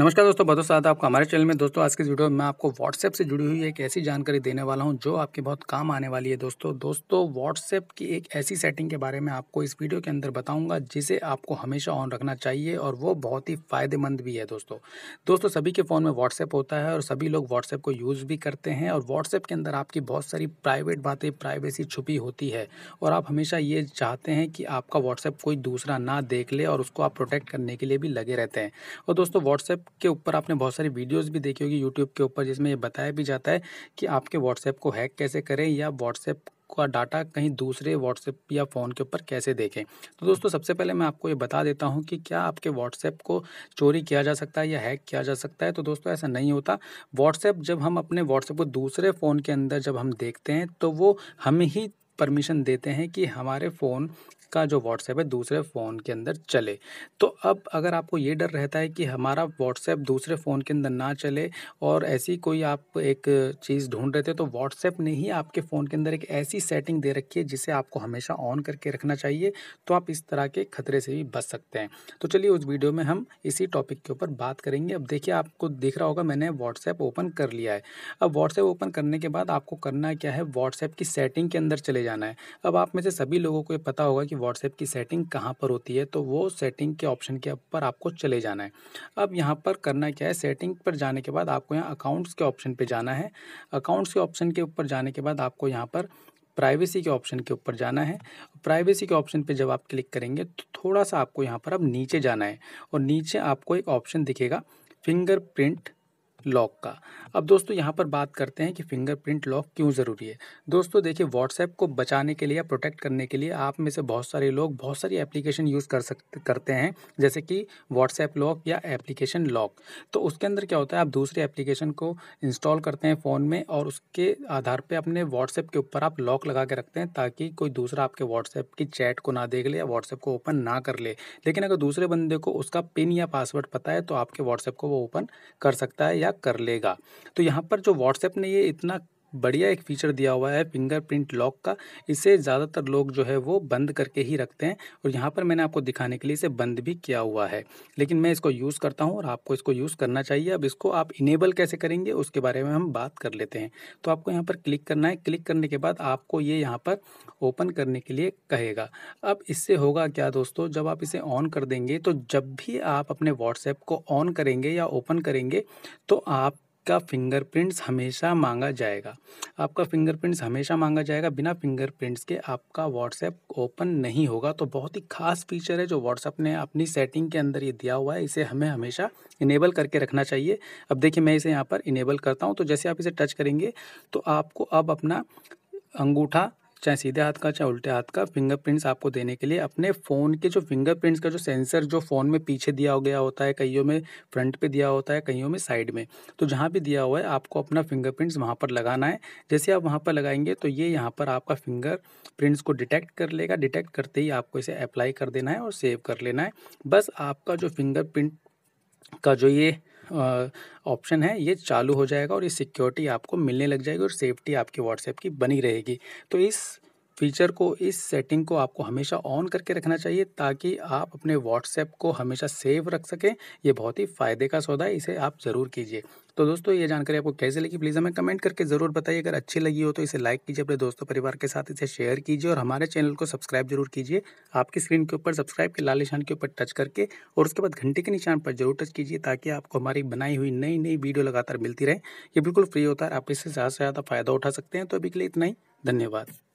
नमस्कार दोस्तों बहुत है आपका हमारे चैनल में दोस्तों आज के वीडियो में मैं आपको व्हाट्सएप से जुड़ी हुई एक ऐसी जानकारी देने वाला हूं जो आपके बहुत काम आने वाली है दोस्तों दोस्तों व्हाट्सएप की एक ऐसी सेटिंग के बारे में आपको इस वीडियो के अंदर बताऊंगा जिसे आपको हमेशा ऑन रखना चाहिए और वो बहुत ही फायदेमंद भी है दोस्तों दोस्तों सभी के फ़ोन में व्हाट्सएप होता है और सभी लोग व्हाट्सएप को यूज़ भी करते हैं और व्हाट्सएप के अंदर आपकी बहुत सारी प्राइवेट बातें प्राइवेसी छुपी होती है और आप हमेशा ये चाहते हैं कि आपका व्हाट्सएप कोई दूसरा ना देख ले और उसको आप प्रोटेक्ट करने के लिए भी लगे रहते हैं और दोस्तों व्हाट्सएप के ऊपर आपने बहुत सारी वीडियोस भी देखी होगी यूट्यूब के ऊपर जिसमें ये बताया भी जाता है कि आपके व्हाट्सएप को हैक कैसे करें या व्हाट्सएप का डाटा कहीं दूसरे व्हाट्सएप या फ़ोन के ऊपर कैसे देखें तो दोस्तों सबसे पहले मैं आपको ये बता देता हूँ कि क्या आपके व्हाट्सएप को चोरी किया जा सकता है या हैक किया जा सकता है तो दोस्तों ऐसा नहीं होता व्हाट्सएप जब हम अपने व्हाट्सएप को दूसरे फ़ोन के अंदर जब हम देखते हैं तो वो हम ही परमिशन देते हैं कि हमारे फ़ोन का जो व्हाट्सएप है दूसरे फ़ोन के अंदर चले तो अब अगर आपको ये डर रहता है कि हमारा व्हाट्सएप दूसरे फ़ोन के अंदर ना चले और ऐसी कोई आप एक चीज़ ढूंढ रहे थे तो व्हाट्सएप ने ही आपके फ़ोन के अंदर एक ऐसी सेटिंग दे रखी है जिसे आपको हमेशा ऑन करके रखना चाहिए तो आप इस तरह के खतरे से भी बच सकते हैं तो चलिए उस वीडियो में हम इसी टॉपिक के ऊपर बात करेंगे अब देखिए आपको दिख रहा होगा मैंने व्हाट्सएप ओपन कर लिया है अब व्हाट्सएप ओपन करने के बाद आपको करना क्या है व्हाट्सएप की सेटिंग के अंदर चले जाना है अब आप में से सभी लोगों को ये पता होगा कि व्हाट्सएप की सेटिंग कहाँ पर होती है तो वो सेटिंग के ऑप्शन के ऊपर आपको चले जाना है अब यहाँ पर करना क्या है सेटिंग पर जाने के बाद आपको यहाँ अकाउंट्स के ऑप्शन पर जाना है अकाउंट्स के ऑप्शन के ऊपर जाने के बाद आपको यहाँ पर प्राइवेसी के ऑप्शन के ऊपर जाना है प्राइवेसी के ऑप्शन पे जब आप क्लिक करेंगे तो थोड़ा सा आपको यहाँ पर अब नीचे जाना है और नीचे आपको एक ऑप्शन दिखेगा फिंगरप्रिंट लॉक का अब दोस्तों यहाँ पर बात करते हैं कि फिंगरप्रिंट लॉक क्यों ज़रूरी है दोस्तों देखिए व्हाट्सएप को बचाने के लिए या प्रोटेक्ट करने के लिए आप में से बहुत सारे लोग बहुत सारी एप्लीकेशन यूज़ कर सकते करते हैं जैसे कि व्हाट्सएप लॉक या एप्लीकेशन लॉक तो उसके अंदर क्या होता है आप दूसरे एप्लीकेशन को इंस्टॉल करते हैं फ़ोन में और उसके आधार पर अपने व्हाट्सएप के ऊपर आप लॉक लगा के रखते हैं ताकि कोई दूसरा आपके व्हाट्सएप की चैट को ना देख ले या व्हाट्सएप को ओपन ना कर ले लेकिन अगर दूसरे बंदे को उसका पिन या पासवर्ड पता है तो आपके व्हाट्सएप को वो ओपन कर सकता है या क्या कर लेगा तो यहाँ पर जो व्हाट्सएप ने ये इतना बढ़िया एक फीचर दिया हुआ है फिंगरप्रिंट लॉक का इसे ज़्यादातर लोग जो है वो बंद करके ही रखते हैं और यहाँ पर मैंने आपको दिखाने के लिए इसे बंद भी किया हुआ है लेकिन मैं इसको यूज़ करता हूँ और आपको इसको यूज़ करना चाहिए अब इसको आप इनेबल कैसे करेंगे उसके बारे में हम बात कर लेते हैं तो आपको यहाँ पर क्लिक करना है क्लिक करने के बाद आपको ये यहाँ पर ओपन करने के लिए कहेगा अब इससे होगा क्या दोस्तों जब आप इसे ऑन कर देंगे तो जब भी आप अपने व्हाट्सएप को ऑन करेंगे या ओपन करेंगे तो आप का फिंगरप्रिंट्स हमेशा मांगा जाएगा आपका फिंगरप्रिंट्स हमेशा मांगा जाएगा बिना फिंगरप्रिंट्स के आपका व्हाट्सएप ओपन नहीं होगा तो बहुत ही खास फीचर है जो व्हाट्सएप ने अपनी सेटिंग के अंदर ये दिया हुआ है इसे हमें हमेशा इनेबल करके रखना चाहिए अब देखिए मैं इसे यहाँ पर इनेबल करता हूँ तो जैसे आप इसे टच करेंगे तो आपको अब अपना अंगूठा चाहे सीधे हाथ का चाहे उल्टे हाथ का फिंगरप्रिंट्स आपको देने के लिए अपने फ़ोन के जो फिंगरप्रिंट्स का जो सेंसर जो फ़ोन में पीछे दिया हो गया होता है कईयों में फ्रंट पे दिया होता है कईयों में साइड में तो जहाँ भी दिया हुआ है आपको अपना फिंगरप्रिंट्स वहाँ पर लगाना है जैसे आप वहाँ पर लगाएंगे तो ये यहाँ पर आपका फिंगर प्रिंट्स को डिटेक्ट कर लेगा डिटेक्ट करते ही आपको इसे अप्लाई कर देना है और सेव कर लेना है बस आपका जो फिंगरप्रिंट का जो ये ऑप्शन है ये चालू हो जाएगा और ये सिक्योरिटी आपको मिलने लग जाएगी और सेफ्टी आपके व्हाट्सएप की बनी रहेगी तो इस फीचर को इस सेटिंग को आपको हमेशा ऑन करके रखना चाहिए ताकि आप अपने व्हाट्सएप को हमेशा सेव रख सकें ये बहुत ही फ़ायदे का सौदा है इसे आप ज़रूर कीजिए तो दोस्तों ये जानकारी आपको कैसे लगी प्लीज़ हमें कमेंट करके ज़रूर बताइए अगर अच्छी लगी हो तो इसे लाइक कीजिए अपने दोस्तों परिवार के साथ इसे शेयर कीजिए और हमारे चैनल को सब्सक्राइब जरूर कीजिए आपकी स्क्रीन के ऊपर सब्सक्राइब के लाल निशान के ऊपर टच करके और उसके बाद घंटे के निशान पर जरूर टच कीजिए ताकि आपको हमारी बनाई हुई नई नई वीडियो लगातार मिलती रहे ये बिल्कुल फ्री होता है आप इससे ज़्यादा से ज़्यादा फ़ायदा उठा सकते हैं तो अभी के लिए इतना ही धन्यवाद